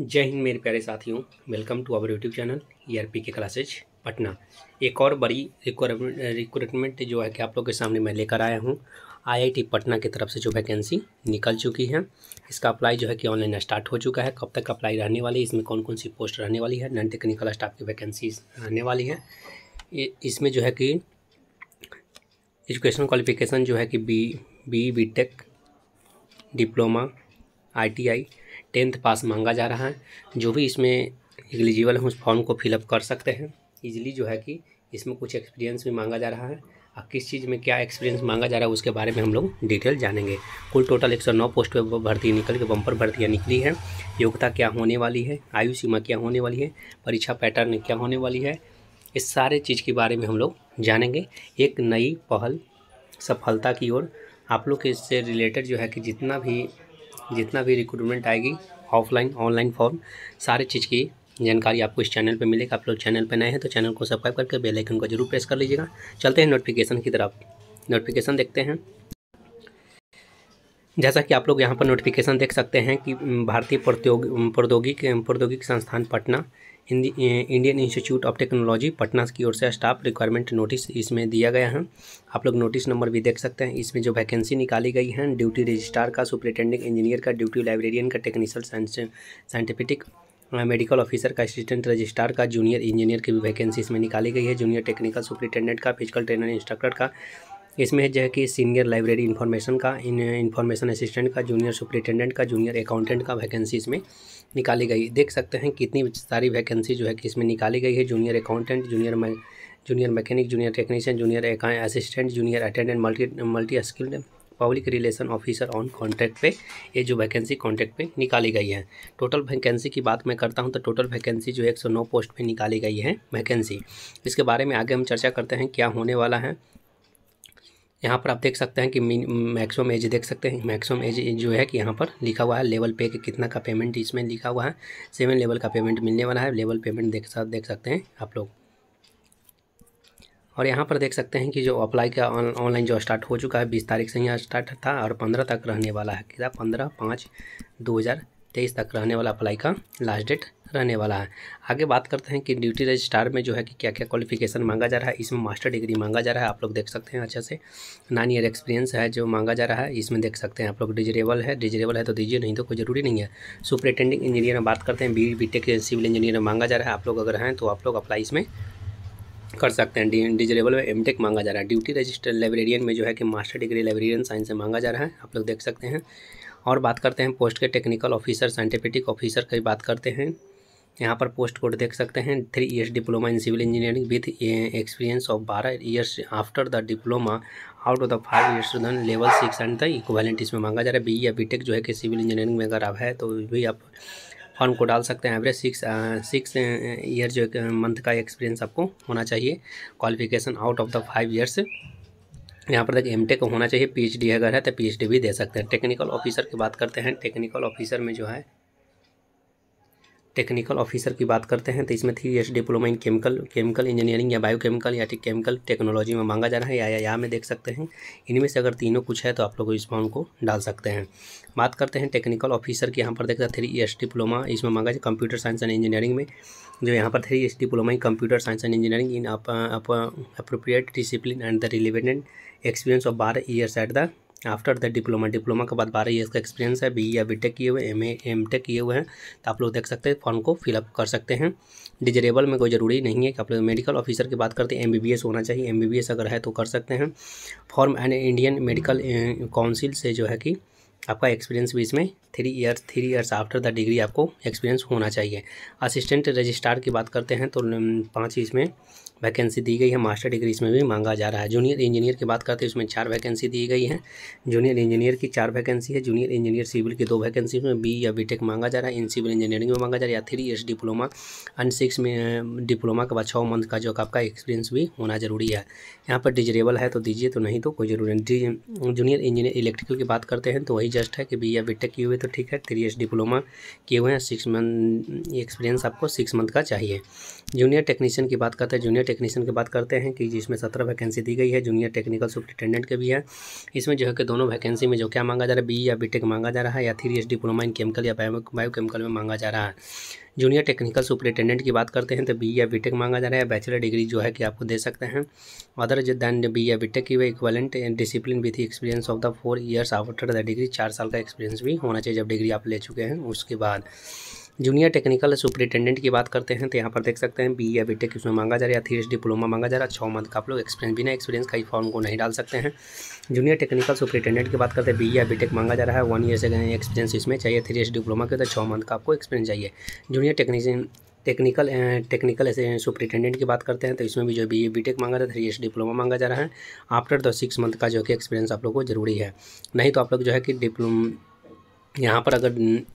जय हिंद मेरे प्यारे साथियों welcome to our YouTube channel E R P के क्लासेज पटना एक और बड़ी रिक्रूटमेंट जो है कि आप लोग के सामने मैं लेकर आया हूँ आईआईटी पटना की तरफ से जो वैकेंसी निकल चुकी है इसका अप्लाई जो है कि ऑनलाइन स्टार्ट हो चुका है कब तक अप्लाई रहने वाली है इसमें कौन कौन सी पोस्ट रहने वाली है नॉन टेक्निकल स्टाफ की वैकेंसी रहने वाली है इसमें जो है कि एजुकेशन क्वालिफिकेशन जो है कि B B B tech diploma I tenth pass मांगा जा रहा है जो भी इसमें एलिजिबल हैं उस फॉर्म को फिलअप कर सकते हैं ईजिली जो है कि इसमें कुछ एक्सपीरियंस भी मांगा जा रहा है और किस चीज़ में क्या एक्सपीरियंस मांगा जा रहा है उसके बारे में हम लोग डिटेल जानेंगे कुल टोटल एक पोस्ट पर भर्ती निकल के बम्पर भर्तियाँ निकली हैं योग्यता क्या होने वाली है आयु सीमा क्या होने वाली है परीक्षा पैटर्न क्या होने वाली है इस सारे चीज़ के बारे में हम लोग जानेंगे एक नई पहल सफलता की ओर आप लोग के इससे रिलेटेड जो है कि जितना भी जितना भी रिक्रूटमेंट आएगी ऑफलाइन ऑनलाइन फॉर्म सारे चीज़ की जानकारी आपको इस चैनल पे मिलेगा आप लोग चैनल पे नए हैं तो चैनल को सब्सक्राइब करके बेल आइकन को जरूर प्रेस कर लीजिएगा चलते हैं नोटिफिकेशन की तरफ नोटिफिकेशन देखते हैं जैसा कि आप लोग यहाँ पर नोटिफिकेशन देख सकते हैं कि भारतीय प्रौद्योगिक प्रौद्योगिक संस्थान Patna Indian institute of technology Patna की ओर से स्टाफ रिक्वायरमेंट नोटिस इसमें दिया गया है आप लोग नोटिस नंबर भी देख सकते हैं इसमें जो वैकेंसी निकाली गई है ड्यूटी रजिस्ट्रार का सुपरिटेंडिंग इंजीनियर का ड्यूटी लाइब्रेरियन का टेक्निकल साइंटिफिक मेडिकल ऑफिसर का असिस्टेंट रजिस्ट्रार का जूनियर इंजीनियर की भी वैकेंसी इसमें निकाली गई है जूनियर टेक्निकल सुपरिटेंडेंट का फिजिकल ट्रेनर इंस्ट्रक्टर का इसमें जो है कि सीनियर लाइब्रेरी इन्फॉर्मेशन का इन्फॉर्मेशन असिस्टेंट का जूनियर सुपरिटेंडेंट का जूनियर अकाउंटेंट का वैकेंसी इसमें निकाली गई देख सकते हैं कितनी सारी वैकेंसी जो है कि इसमें निकाली गई है junior accountant junior junior mechanic junior technician junior assistant junior attendant multi multi skilled public relation officer on contract पे ये जो वैकेंसी कॉन्ट्रैक्ट पे निकाली गई है टोटल वैकेंसी की बात मैं करता हूँ तो टोटल वैकेंसी जो 109 पोस्ट पे निकाली गई है वैकेंसी इसके बारे में आगे हम चर्चा करते हैं क्या होने वाला है यहाँ पर आप देख सकते हैं कि मैक्सिमम एज देख सकते हैं मैक्सिमम एज जो है कि यहाँ पर लिखा हुआ है लेवल पे के कितना का पेमेंट इसमें लिखा हुआ है सेवन लेवल का पेमेंट मिलने वाला है लेवल पेमेंट देख साथ देख सकते हैं आप लोग और यहाँ पर देख सकते हैं कि जो अप्लाई का ऑनलाइन जो स्टार्ट हो चुका है बीस तारीख से ही स्टार्ट था और पंद्रह तक रहने वाला है कितना पंद्रह पाँच दो हज़ार तेईस तक रहने वाला अप्लाई का लास्ट डेट रहने वाला है आगे बात करते हैं कि ड्यूटी रजिस्ट्रार में जो है कि क्या क्या क्वालिफिकेशन मांगा जा रहा है इसमें मास्टर डिग्री मांगा जा रहा है आप लोग देख सकते हैं अच्छे से नाइन ईयर एक्सपीरियंस है जो मांगा जा रहा है इसमें देख सकते हैं आप लोग डिजरेबल है डिजरेबल है तो दीजिए नहीं तो कोई ज़रूरी नहीं है सुपरिटेंडिंग इंजीनियर में बात करते हैं B B tech civil engineer मांगा जा रहा है आप लोग अगर हैं तो आप लोग अप्लाई इसमें कर सकते हैं डिजरेबल में एम टेक मांगा जा रहा है ड्यूटी रजिस्टर लाइब्रेरियन में जो है कि मास्टर डिग्री लाइब्रेरियन साइंस से मांगा जा रहा है आप लोग देख सकते हैं और बात करते हैं पोस्ट के टेक्निकल ऑफिसर साइंटिफिक ऑफिसर की बात करते हैं यहाँ पर पोस्ट कोड देख सकते हैं three years diploma in civil engineering with experience of बारह years after the diploma out of the five years level six and the equivalent इसमें मांगा जा रहा है बी e या बीटेक जो है कि सिविल इंजीनियरिंग में अगर आप है तो भी आप फॉर्म को डाल सकते हैं एवरेज सिक्स सिक्स ईयर जो मंथ uh, का एक्सपीरियंस आपको होना चाहिए qualification out of the five years यहाँ पर देखिए एम टेक होना चाहिए पीएचडी अगर है तो पीएचडी भी दे सकते हैं टेक्निकल ऑफिसर की बात करते हैं टेक्निकल ऑफिसर में जो है टेक्निकल ऑफिसर की बात करते हैं तो इसमें three years diploma in chemical chemical engineering या बायोकेमिकल या केमिकल टेक्नोलॉजी में मांगा जा रहा है या या, या में देख सकते हैं इनमें से अगर तीनों कुछ है तो आप लोग इसमें उनको को डाल सकते हैं बात करते हैं टेक्निकल ऑफिसर की यहाँ पर देखते हैं थ्री ईयर्स डिप्लोमा इसमें मांगा जाए कंप्यूटर साइंस एंड इंजीनियरिंग में जो यहाँ पर three years diploma in computer science and engineering in appropriate discipline and the relevant experience of बारह years at the after the diploma diploma के बाद बारह ईयर्स का एक्सपीरियंस है बी या बी टेक किए हुए एम एम टेक किए हुए हैं तो आप लोग देख सकते हैं फॉर्म को फिलअप कर सकते हैं डिजरेबल में कोई ज़रूरी नहीं है कि आप लोग मेडिकल ऑफिसर की बात करते हैं एम बी बी एस होना चाहिए एम बी बी एस अगर है तो कर सकते हैं form and Indian medical council से जो है कि आपका एक्सपीरियंस भी इसमें three year three years after the degree आपको एक्सपीरियंस होना चाहिए असिस्टेंट रजिस्ट्रार की बात करते हैं तो पाँच इसमें वैकेंसी दी गई है मास्टर डिग्री इसमें भी मांगा जा रहा है जूनियर इंजीनियर की बात करते हैं इसमें चार वैकेंसी दी गई है जूनियर इंजीनियर की चार वैकेंसी है जूनियर इंजीनियर सिविल की दो वैकेंसी में बी या बीटेक मांगा जा रहा है इन सिविल इंजीनियरिंग में मांगा जा रहा है या three years diploma and six में डिप्लोमा के बाद छः मंथ का जो आपका एक्सपीरियंस भी होना ज़रूरी है यहाँ पर डिजरेबल है तो दीजिए तो नहीं तो कोई ज़रूरी नहीं जूनियर इंजीनियर इलेक्ट्रिकल की बात करते हैं तो वही अभी जस्ट है कि भैया बी टेक किए हुए तो ठीक है थ्री ईयर्स डिप्लोमा किए हुए हैं सिक्स मंथ एक्सपीरियंस आपको सिक्स मंथ का चाहिए जूनियर टेक्नीशियन की बात करते हैं जूनियर टेक्नीशियन की बात करते हैं कि जिसमें सत्रह वैकेंसी दी गई है जूनियर टेक्निकल सुप्रिटेंडेंट के भी है इसमें जो है कि दोनों वैकेंसी में जो क्या मांगा जा रहा है बी या बी मांगा जा रहा है या थ्री डिप्लोमा इन केमिकल या बायो केमिकल में मांगा जा रहा है जूनियर टेक्निकल सुपरिटेंडेंट की बात करते हैं तो बी या बीटेक मांगा जा रहा है बैचलर डिग्री जो है कि आपको दे सकते हैं अदर दैन बी या बीटेक की वे equivalent discipline with experience of the four years after the degree चार साल का एक्सपीरियंस भी होना चाहिए जब डिग्री आप ले चुके हैं उसके बाद जूनियर टेक्निकल सुपरिटेंडेंट की बात करते हैं तो यहाँ पर देख सकते हैं बी या बी टेक इसमें मांगा जा रहा है थ्री डिप्लोमा मांगा जा रहा है छः मंथ का आप लोग एक्सपीरियंस बिना एक्सपीरियंस का ही फॉर्म को नहीं डाल सकते हैं जूनियर टेक्निकल सुपरिटेंडेंट की बात करते हैं बी या बी टेक मांगा जा रहा है वन ईयर से एक्सपीरियंस इसमें चाहिए थ्री डिप्लोमा के तो छः मंथ का आपको एक्सपीरियंस चाहिए junior technician technical technical superintendent की बात करते हैं तो इसमें भी जो बी बी टेक मांगा है थ्री ईयर्स डिप्लोमा मांगा जा रहा है आफ्टर द सिक्स मंथ का जो कि एक्सपीरियंस आप लोग को जरूरी है नहीं तो आप लोग जो है कि डिप्लोम यहाँ पर अगर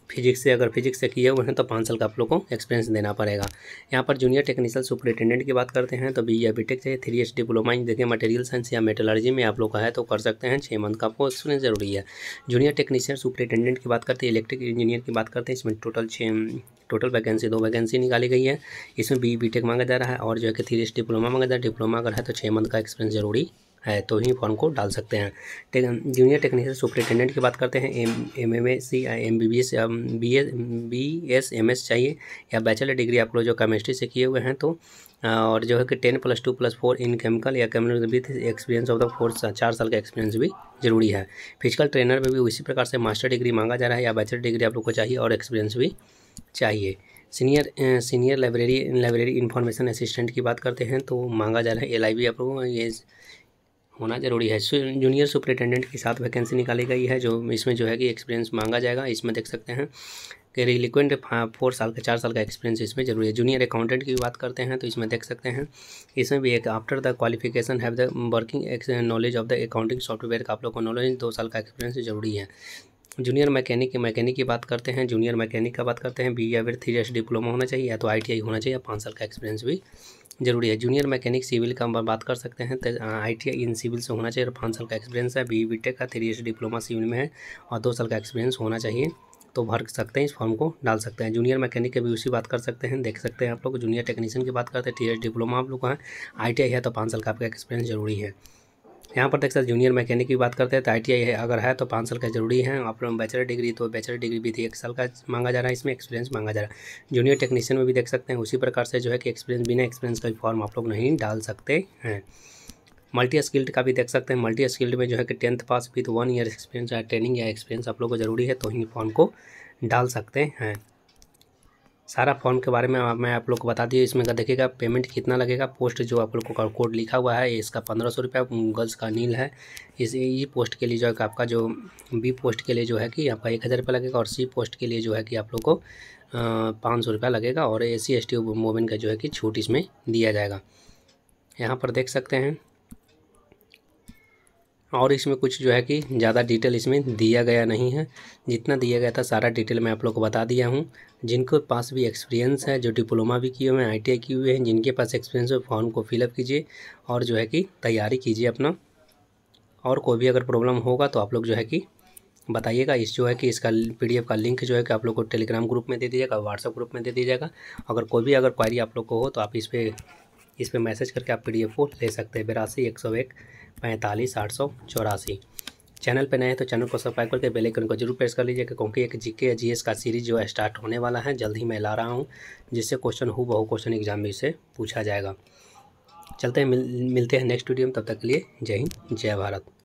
फिजिक्स से अगर फिजिक्स से किए हुए हैं तो पाँच साल का आप लोग को एक्सपीरियंस देना पड़ेगा यहाँ पर जूनियर टेक्निकल सुपरिटेंडेंट की बात करते हैं तो बी या बी टेक चाहिए थ्री एच डिप्लोमा इन देखिए मटेरियल साइंस या मेटलर्जी में आप लोग का है तो कर सकते हैं छः मंथ का आपको एक्सपीरियंस जरूरी है जूनियर टेक्नीशियन सुपरिटेंडेंट की बात करते हैं इलेक्ट्रिक इंजीनियर की बात करते हैं इसमें टोटल छः टोटल वैकेंसी दो वैकेंसी निकाली गई है इसमें बी बी टेक मांगा जा रहा है और जो है कि थ्री एच डिप्लोमा मांगा जा रहा है डिप्लोमा अगर है तो छः मंथ का एक्सपीरियंस जरूरी है तो ही फॉर्म को डाल सकते हैं टेक, जूनियर टेक्नीशियन सुपरिटेंडेंट की बात करते हैं M M M S C M B B S B S B S M S चाहिए या बैचलर डिग्री आप लोग जो केमिस्ट्री से किए हुए हैं तो और जो है कि ten plus two plus four in chemical या chemical with experience of the four चार साल का एक्सपीरियंस भी जरूरी है फिजिकल ट्रेनर में भी उसी प्रकार से मास्टर डिग्री मांगा जा रहा है या बैचलर डिग्री आप लोग को चाहिए और एक्सपीरियंस भी चाहिए senior senior library library information assistant की बात करते हैं तो मांगा जा रहा है एल आई बी आप लोगों ये होना जरूरी है जूनियर सुपरिटेंडेंट के साथ वैकेंसी निकाली गई है जो इसमें जो है कि एक्सपीरियंस मांगा जाएगा इसमें देख सकते हैं कि रिलिक्वेंट फोर साल का चार साल का एक्सपीरियंस इसमें जरूरी है जूनियर अकाउंटेंट की बात करते हैं तो इसमें देख सकते हैं इसमें भी एक after the qualification have the working knowledge of the accounting software का आप लोग को नॉलेज दो साल का एक्सपीरियंस जरूरी है जूनियर मैकेनिक मैकेनिक की बात करते हैं जूनियर मैकेनिक का बात करते हैं बी या फिर थ्री डिप्लोमा होना चाहिए या तो आई होना चाहिए या पाँच साल का एक्सपीरियंस भी जरूरी है जूनियर मैकेनिक सिविल का बात कर सकते हैं तो आई टी इन सिविल से होना चाहिए और पाँच साल का एक्सपीरियंस है बी बी टेक का थ्री डिप्लोमा सिविल में है और दो साल का एक्सपीरियंस होना चाहिए तो भर सकते हैं इस फॉर्म को डाल सकते हैं जूनियर मैकेनिक के भी उसी बात कर सकते हैं देख सकते हैं आप लोग जूनियर टेक्नीशियन की बात करते हैं टी डिप्लोमा आप लोग का है आई है तो पाँच साल का आपका एक्सपीरियंस जरूरी है यहाँ पर देख सकते जूनियर मैकेनिक की बात करते हैं तो आई है अगर है तो पाँच साल का जरूरी है आप बैचलर डिग्री तो बैचलर डिग्री भी थी एक साल का मांगा जा रहा है इसमें एक्सपीरियंस मांगा जा रहा है जूनियर टेक्नीशियन में भी देख सकते हैं उसी प्रकार से जो है कि एक्सपीरियंस बिना एक्सपीरियंस का फॉर्म आप लोग नहीं डाल सकते हैं मल्टी स्किल्ड का भी देख सकते हैं मल्टी स्किल्ड में जो है कि टेंथ पास भी तो वन ईयर एक्सपीरियंस या ट्रेनिंग या एक्सपीरियंस आप लोग को जरूरी है तो ही फॉर्म को डाल सकते हैं सारा फॉर्म के बारे में मैं आप लोग को बता दिया इसमें का देखिएगा पेमेंट कितना लगेगा पोस्ट जो आप लोग को कोड लिखा हुआ है इसका पंद्रह सौ रुपया गर्ल्स का नील है इस ये पोस्ट के लिए जो है आपका जो बी पोस्ट के लिए जो है कि आपका एक हज़ार रुपया लगेगा और सी पोस्ट के लिए जो है कि आप लोग को पाँच सौ रुपया लगेगा और ए सी एस टी का जो है कि छूट इसमें दिया जाएगा यहाँ पर देख सकते हैं और इसमें कुछ जो है कि ज़्यादा डिटेल इसमें दिया गया नहीं है जितना दिया गया था सारा डिटेल मैं आप लोग को बता दिया हूँ जिनके पास भी एक्सपीरियंस है जो डिप्लोमा भी किए हुए हैं आई किए हुए हैं जिनके पास एक्सपीरियंस है फॉर्म को फिलअप कीजिए और जो है कि तैयारी कीजिए अपना और कोई भी अगर प्रॉब्लम होगा तो आप लोग जो है कि बताइएगा इस जो है कि इसका पी का लिंक जो है कि आप लोग को टेलीग्राम ग्रुप में दे दीजिएगा व्हाट्सअप ग्रुप में दे दीजिएगा अगर कोई भी अगर क्वारी आप लोग को हो तो आप इस पर इस पर मैसेज करके आप पी को ले सकते हैं बिरासी एक सौ एक पैंतालीस आठ सौ चौरासी चैनल पर नए हैं तो चैनल को सब्सक्राइब करके बेल आइकन को जरूर प्रेस कर लीजिएगा क्योंकि एक जीके या जीएस का सीरीज जो है स्टार्ट होने वाला है जल्द ही मैं ला रहा हूँ जिससे क्वेश्चन हु बहु क्वेश्चन एग्जाम में इसे पूछा जाएगा चलते हैं मिल, मिलते हैं नेक्स्ट वीडियो में तब तक के लिए जय हिंद जय भारत